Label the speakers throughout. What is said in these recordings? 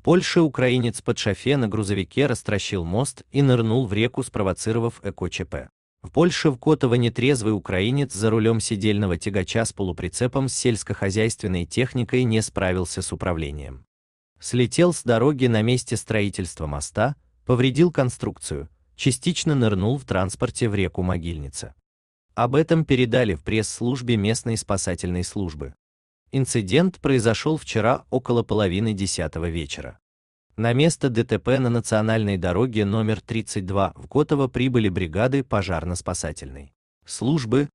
Speaker 1: В Польше украинец под шофе на грузовике растращил мост и нырнул в реку, спровоцировав ЭКОЧП. В Польше в Котово нетрезвый украинец за рулем сидельного тягача с полуприцепом с сельскохозяйственной техникой не справился с управлением. Слетел с дороги на месте строительства моста, повредил конструкцию, частично нырнул в транспорте в реку Могильница. Об этом передали в пресс-службе местной спасательной службы. Инцидент произошел вчера около половины десятого вечера. На место ДТП на национальной дороге номер 32 в Котово прибыли бригады пожарно-спасательной службы.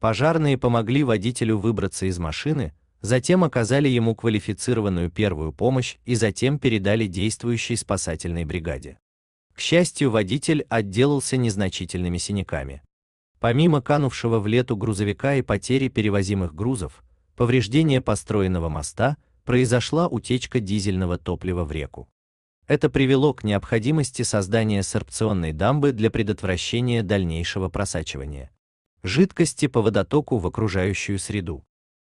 Speaker 1: Пожарные помогли водителю выбраться из машины, затем оказали ему квалифицированную первую помощь и затем передали действующей спасательной бригаде. К счастью, водитель отделался незначительными синяками. Помимо канувшего в лету грузовика и потери перевозимых грузов, повреждение построенного моста, произошла утечка дизельного топлива в реку. Это привело к необходимости создания сорбционной дамбы для предотвращения дальнейшего просачивания жидкости по водотоку в окружающую среду.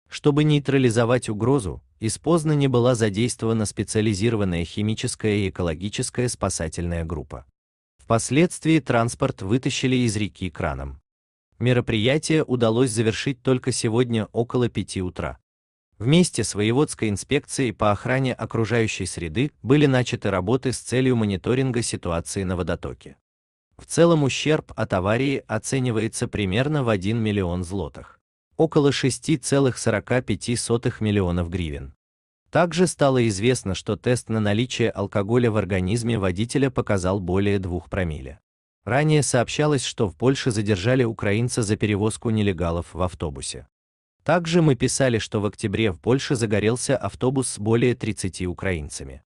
Speaker 1: Чтобы нейтрализовать угрозу, из Познани была задействована специализированная химическая и экологическая спасательная группа. Впоследствии транспорт вытащили из реки краном. Мероприятие удалось завершить только сегодня около 5 утра. Вместе с воеводской инспекцией по охране окружающей среды были начаты работы с целью мониторинга ситуации на водотоке. В целом ущерб от аварии оценивается примерно в 1 миллион злотых, около 6,45 миллионов гривен. Также стало известно, что тест на наличие алкоголя в организме водителя показал более 2 промилле. Ранее сообщалось, что в Польше задержали украинца за перевозку нелегалов в автобусе. Также мы писали, что в октябре в Польше загорелся автобус с более 30 украинцами.